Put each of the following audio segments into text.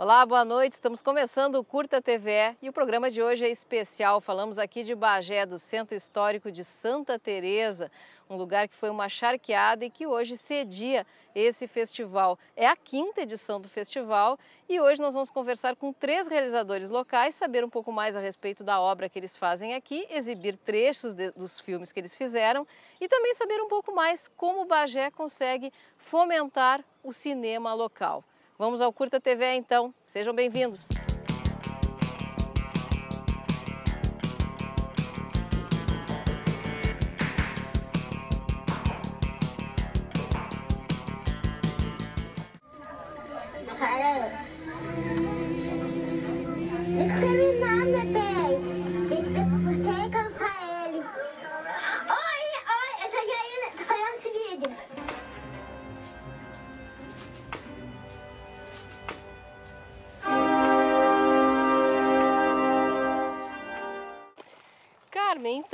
Olá, boa noite. Estamos começando o Curta TVE e o programa de hoje é especial. Falamos aqui de Bagé, do Centro Histórico de Santa Teresa, um lugar que foi uma charqueada e que hoje cedia esse festival. É a quinta edição do festival e hoje nós vamos conversar com três realizadores locais, saber um pouco mais a respeito da obra que eles fazem aqui, exibir trechos de, dos filmes que eles fizeram e também saber um pouco mais como Bagé consegue fomentar o cinema local. Vamos ao Curta TV então. Sejam bem-vindos.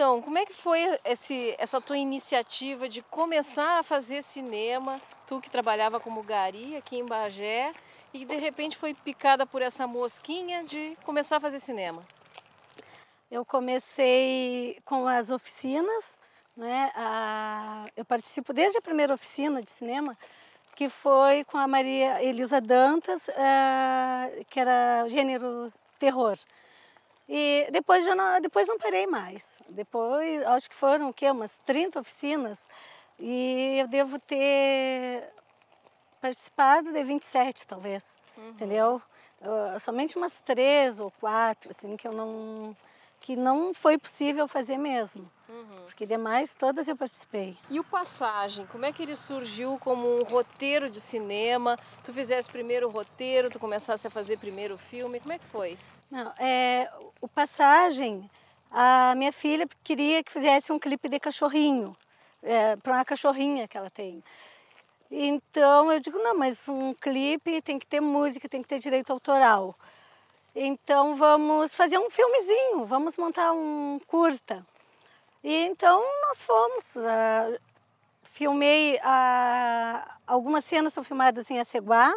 Então, como é que foi esse, essa tua iniciativa de começar a fazer cinema? Tu que trabalhava como gari aqui em Bagé e de repente foi picada por essa mosquinha de começar a fazer cinema. Eu comecei com as oficinas, né? A, eu participo desde a primeira oficina de cinema, que foi com a Maria Elisa Dantas, eh, que era gênero terror. E depois já não, depois não parei mais. Depois, acho que foram o quê? Umas 30 oficinas. E eu devo ter participado de 27, talvez. Uhum. Entendeu? Uh, somente umas três ou quatro, assim, que eu não que não foi possível fazer mesmo. Uhum. Porque demais todas eu participei. E o Passagem, como é que ele surgiu como um roteiro de cinema? Tu fizesse primeiro o roteiro, tu começasse a fazer primeiro o filme, como é que foi? Não, é, o Passagem, a minha filha queria que fizesse um clipe de cachorrinho, é, para uma cachorrinha que ela tem. Então eu digo, não, mas um clipe tem que ter música, tem que ter direito autoral. Então vamos fazer um filmezinho, vamos montar um curta. E então nós fomos. Uh, filmei uh, algumas cenas são filmadas em Aceguá,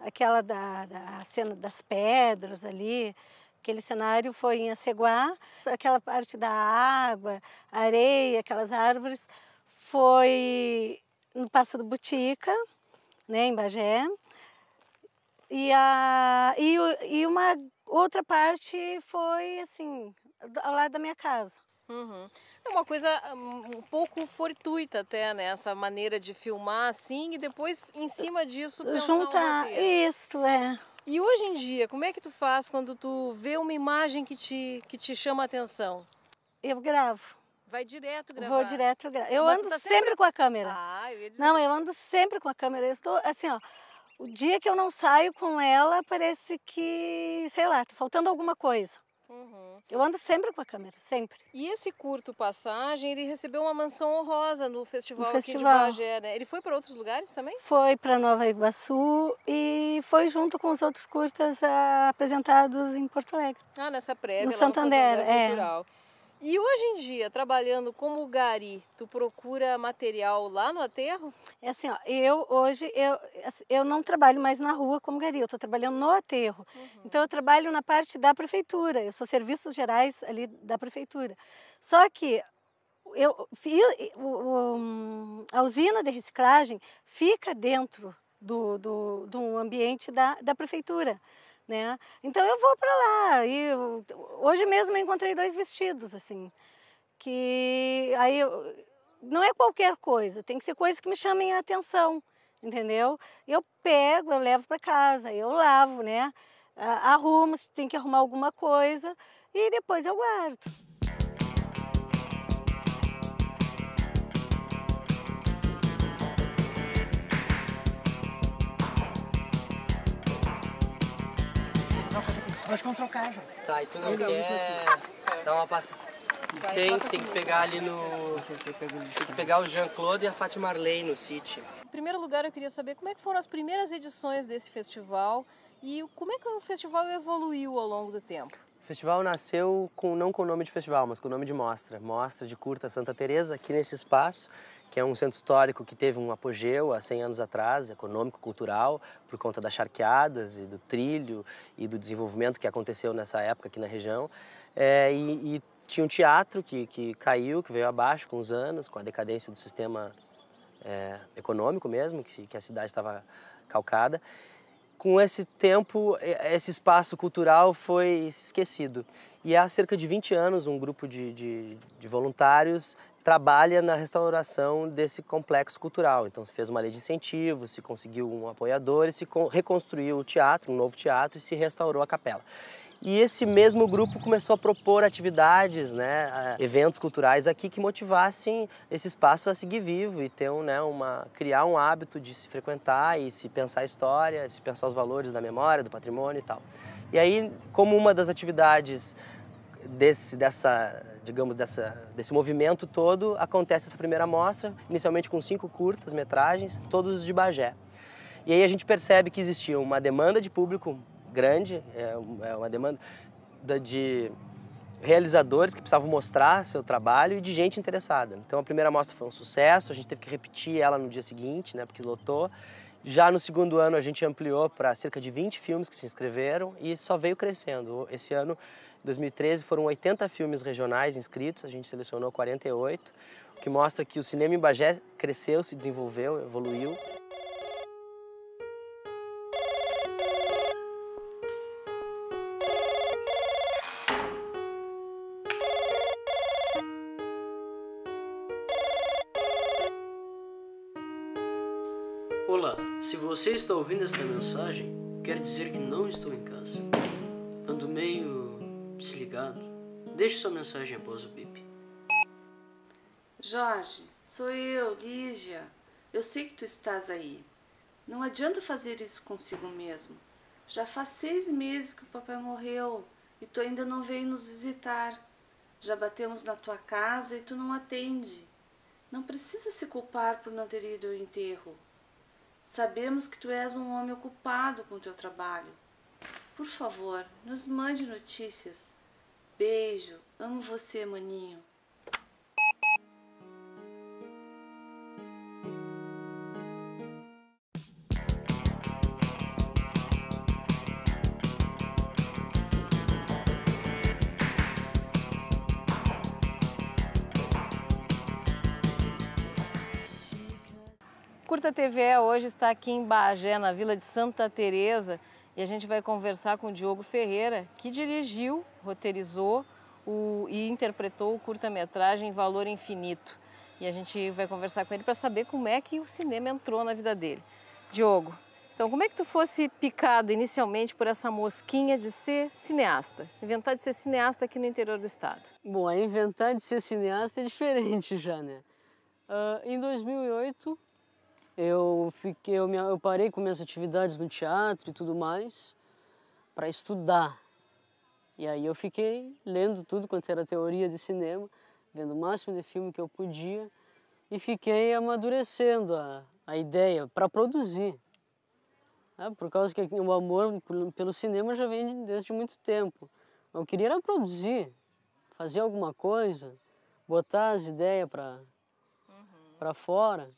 aquela da, da cena das pedras ali, Aquele cenário foi em Aceguá, aquela parte da água, areia, aquelas árvores, foi no Passo do Butica, né, em Bagé, e, a, e, e uma outra parte foi assim, ao lado da minha casa. Uhum. É uma coisa hum, um pouco fortuita até, né? Essa maneira de filmar assim e depois em cima disso Juntar um isso, é. E hoje em dia, como é que tu faz quando tu vê uma imagem que te, que te chama a atenção? Eu gravo. Vai direto gravar? Vou direto gravar. Eu Mas ando tá sempre... sempre... com a câmera. Ah, eu ia dizer. Não, eu ando sempre com a câmera. Eu estou assim, ó. O dia que eu não saio com ela, parece que, sei lá, tá faltando alguma coisa. Uhum. Eu ando sempre com a câmera, sempre. E esse curto passagem, ele recebeu uma mansão honrosa no festival, festival. aqui de Bagé, né? Ele foi para outros lugares também? Foi para Nova Iguaçu e foi junto com os outros curtas ah, apresentados em Porto Alegre. Ah, nessa prévia no lá Santander, no Santander é. Cultural. E hoje em dia, trabalhando como gari, tu procura material lá no aterro? É assim, ó, eu hoje eu, assim, eu não trabalho mais na rua como gari, eu estou trabalhando no aterro. Então, uhum. Então eu trabalho na parte da prefeitura, eu sou serviços gerais ali da prefeitura. Só que eu, a usina de reciclagem fica dentro do, do, do ambiente da, da prefeitura. Né? Então eu vou para lá. E eu, hoje mesmo eu encontrei dois vestidos assim, que aí eu, não é qualquer coisa, tem que ser coisas que me chamem a atenção, entendeu? Eu pego, eu levo para casa, eu lavo, né? Arrumo, se tem que arrumar alguma coisa e depois eu guardo. Nós vamos trocar já. Tá, e tu não, quer dar uma passada? Tem, tem que pegar ali no. Tem que pegar o Jean-Claude e a Fátima Arley no City. Em primeiro lugar, eu queria saber como é que foram as primeiras edições desse festival e como é que o festival evoluiu ao longo do tempo. O festival nasceu com, não com o nome de festival, mas com o nome de mostra. Mostra de Curta Santa Teresa, aqui nesse espaço, que é um centro histórico que teve um apogeu há 100 anos atrás, econômico, cultural, por conta das charqueadas e do trilho e do desenvolvimento que aconteceu nessa época aqui na região. É, e, e tinha um teatro que, que caiu, que veio abaixo com os anos, com a decadência do sistema é, econômico mesmo, que, que a cidade estava calcada. Com esse tempo, esse espaço cultural foi esquecido. E há cerca de 20 anos, um grupo de, de, de voluntários trabalha na restauração desse complexo cultural. Então, se fez uma lei de incentivo, se conseguiu um apoiador, e se reconstruiu o teatro, um novo teatro, e se restaurou a capela. E esse mesmo grupo começou a propor atividades, né, eventos culturais aqui que motivassem esse espaço a seguir vivo e ter um, né, uma, criar um hábito de se frequentar e se pensar a história, se pensar os valores da memória, do patrimônio e tal. E aí, como uma das atividades desse, dessa, digamos, dessa, desse movimento todo, acontece essa primeira mostra, inicialmente com cinco curtas metragens, todos de Bagé. E aí a gente percebe que existia uma demanda de público grande, é, é uma demanda de realizadores que precisavam mostrar seu trabalho e de gente interessada. Então a primeira mostra foi um sucesso, a gente teve que repetir ela no dia seguinte, né, porque lotou. Já no segundo ano a gente ampliou para cerca de 20 filmes que se inscreveram e só veio crescendo. Esse ano, 2013, foram 80 filmes regionais inscritos, a gente selecionou 48, o que mostra que o cinema em Bagé cresceu, se desenvolveu, evoluiu. você está ouvindo esta mensagem, quer dizer que não estou em casa. Ando meio desligado. Deixe sua mensagem após o bip. Jorge, sou eu, Lígia. Eu sei que tu estás aí. Não adianta fazer isso consigo mesmo. Já faz seis meses que o papai morreu e tu ainda não veio nos visitar. Já batemos na tua casa e tu não atende. Não precisa se culpar por não ter ido ao enterro. Sabemos que tu és um homem ocupado com teu trabalho. Por favor, nos mande notícias. Beijo, amo você, maninho. Curta TV hoje está aqui em Bagé, na Vila de Santa Teresa, e a gente vai conversar com o Diogo Ferreira, que dirigiu, roteirizou o, e interpretou o curta-metragem Valor Infinito. E a gente vai conversar com ele para saber como é que o cinema entrou na vida dele. Diogo, então como é que tu fosse picado inicialmente por essa mosquinha de ser cineasta? Inventar de ser cineasta aqui no interior do estado. Bom, a é inventar de ser cineasta é diferente já, né? Uh, em 2008, eu fiquei, eu, me, eu parei com minhas atividades no teatro e tudo mais para estudar. E aí eu fiquei lendo tudo quanto era teoria de cinema, vendo o máximo de filme que eu podia e fiquei amadurecendo a, a ideia para produzir. Né? por causa que o amor pelo cinema já vem desde muito tempo. Eu queria era produzir, fazer alguma coisa, botar as ideias para uhum. fora.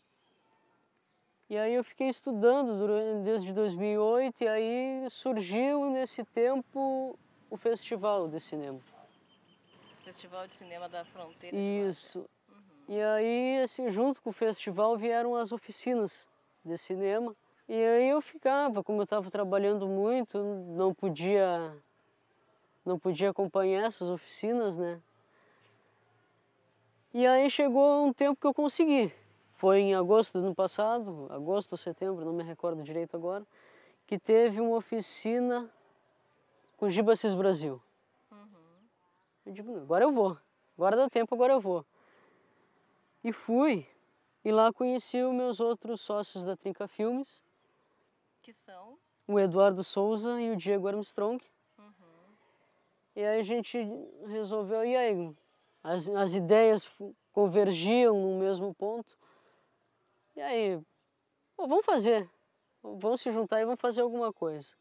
E aí eu fiquei estudando durante, desde 2008 e aí surgiu nesse tempo o Festival de Cinema. Festival de Cinema da Fronteira. Isso. Uhum. E aí, assim, junto com o festival vieram as oficinas de cinema. E aí eu ficava, como eu estava trabalhando muito, não podia não podia acompanhar essas oficinas, né? E aí chegou um tempo que eu consegui. Foi em agosto do ano passado, agosto ou setembro, não me recordo direito agora, que teve uma oficina com Gibassis Brasil. Uhum. Eu digo, agora eu vou, agora dá tempo, agora eu vou. E fui, e lá conheci os meus outros sócios da Trinca Filmes. Que são? O Eduardo Souza e o Diego Armstrong. Uhum. E aí a gente resolveu, e aí, as, as ideias convergiam no mesmo ponto. E aí, pô, vamos fazer. Vamos se juntar e vamos fazer alguma coisa.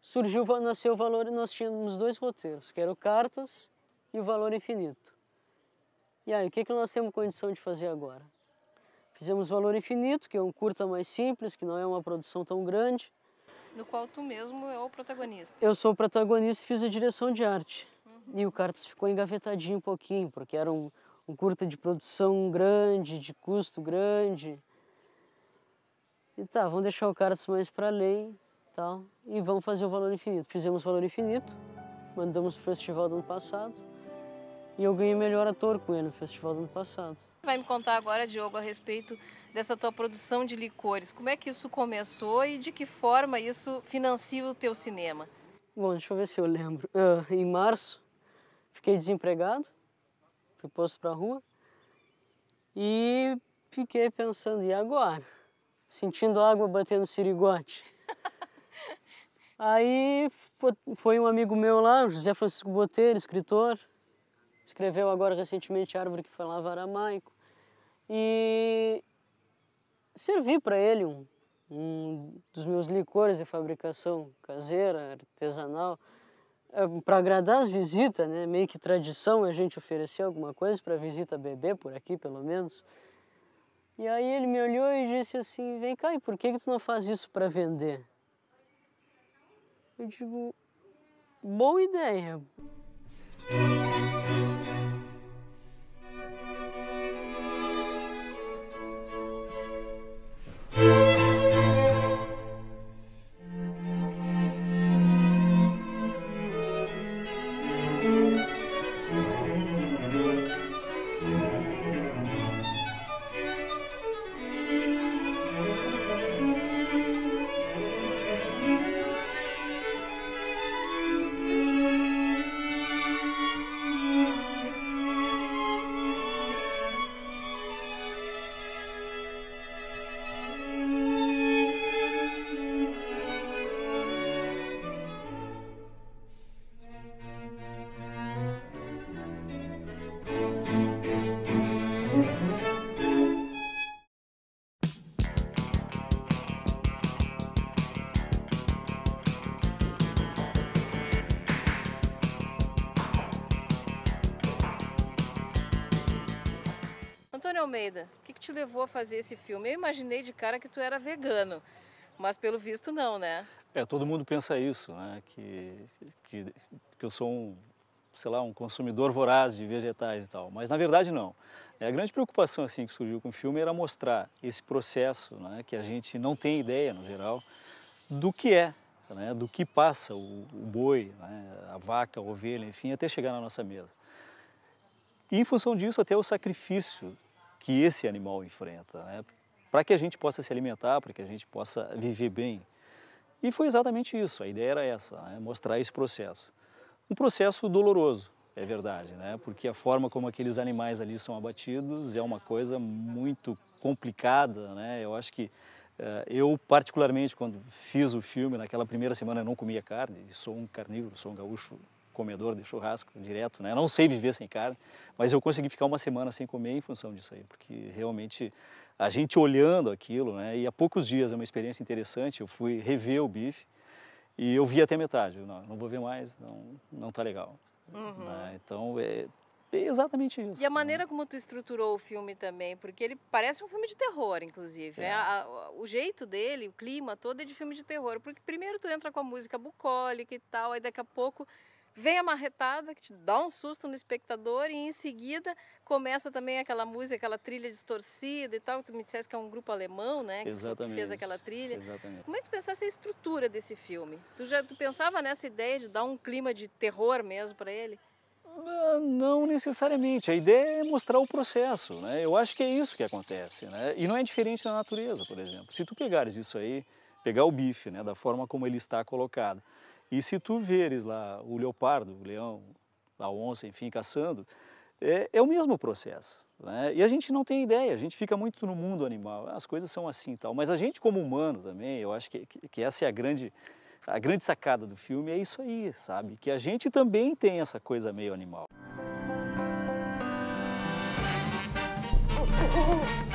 Surgiu, nasceu o valor e nós tínhamos dois roteiros, que eram Cartas e o Valor Infinito. E aí, o que, que nós temos condição de fazer agora? Fizemos Valor Infinito, que é um curta mais simples, que não é uma produção tão grande. No qual tu mesmo é o protagonista. Eu sou o protagonista e fiz a direção de arte. Uhum. E o Cartas ficou engavetadinho um pouquinho, porque era um, um curta de produção grande, de custo grande. E tá, vamos deixar o cara mais para além tal, e vamos fazer o Valor Infinito. Fizemos o Valor Infinito, mandamos pro festival do ano passado e eu ganhei melhor ator com ele no festival do ano passado. Vai me contar agora, Diogo, a respeito dessa tua produção de licores. Como é que isso começou e de que forma isso financia o teu cinema? Bom, deixa eu ver se eu lembro. Uh, em março, fiquei desempregado posto para a rua. E fiquei pensando, e agora? Sentindo água batendo no sirigote. Aí foi um amigo meu lá, José Francisco Botelho, escritor, escreveu agora recentemente Árvore que Falava Aramaico, e servi para ele um, um dos meus licores de fabricação caseira, artesanal, é, para agradar as visitas, né? Meio que tradição é a gente oferecer alguma coisa para visita bebê por aqui, pelo menos. E aí ele me olhou e disse assim: "Vem cá, e por que que tu não faz isso para vender?" Eu digo: "Boa ideia." o que, que te levou a fazer esse filme? Eu imaginei de cara que tu era vegano, mas pelo visto não, né? É, todo mundo pensa isso, né? Que, que, que eu sou um, sei lá, um consumidor voraz de vegetais e tal, mas na verdade não. É, a grande preocupação assim que surgiu com o filme era mostrar esse processo, né, que a gente não tem ideia no geral do que é, né, do que passa o, o boi, né, a vaca, a ovelha, enfim, até chegar na nossa mesa. E em função disso até o sacrifício que esse animal enfrenta, né? para que a gente possa se alimentar, para que a gente possa viver bem. E foi exatamente isso, a ideia era essa, né? mostrar esse processo. Um processo doloroso, é verdade, né? porque a forma como aqueles animais ali são abatidos é uma coisa muito complicada. Né? Eu acho que eh, eu, particularmente, quando fiz o filme, naquela primeira semana eu não comia carne, sou um carnívoro, sou um gaúcho comedor de churrasco direto, né? não sei viver sem carne, mas eu consegui ficar uma semana sem comer em função disso aí, porque realmente a gente olhando aquilo, né? E há poucos dias é uma experiência interessante, eu fui rever o bife e eu vi até metade, não, não vou ver mais, não, não tá legal. Uhum. Né? Então é, exatamente isso. E a né? maneira né? como tu estruturou o filme também, porque ele parece um filme de terror, inclusive. É. É a, a, o jeito dele, o clima todo é de filme de terror. Porque primeiro tu entra com a música bucólica e tal, aí daqui a pouco vem a marretada que te dá um susto no espectador e em seguida começa também aquela música, aquela trilha distorcida e tal. Tu me disseste que é um grupo alemão, né? Que fez aquela trilha. Exatamente. Como é que tu pensaste a estrutura desse filme? Tu já tu pensava nessa ideia de dar um clima de terror mesmo para ele? Ah, não necessariamente. A ideia é mostrar o processo, né? Eu acho que é isso que acontece, né? E não é diferente na natureza, por exemplo. Se tu pegares isso aí, pegar o bife, né, da forma como ele está colocado, e se tu veres lá o leopardo, o leão, a onça, enfim, caçando, é, é o mesmo processo. Né? E a gente não tem ideia, a gente fica muito no mundo animal, as coisas são assim tal. Mas a gente como humano também, eu acho que, que essa é a grande, a grande sacada do filme, é isso aí, sabe? Que a gente também tem essa coisa meio animal. Oh, oh, oh.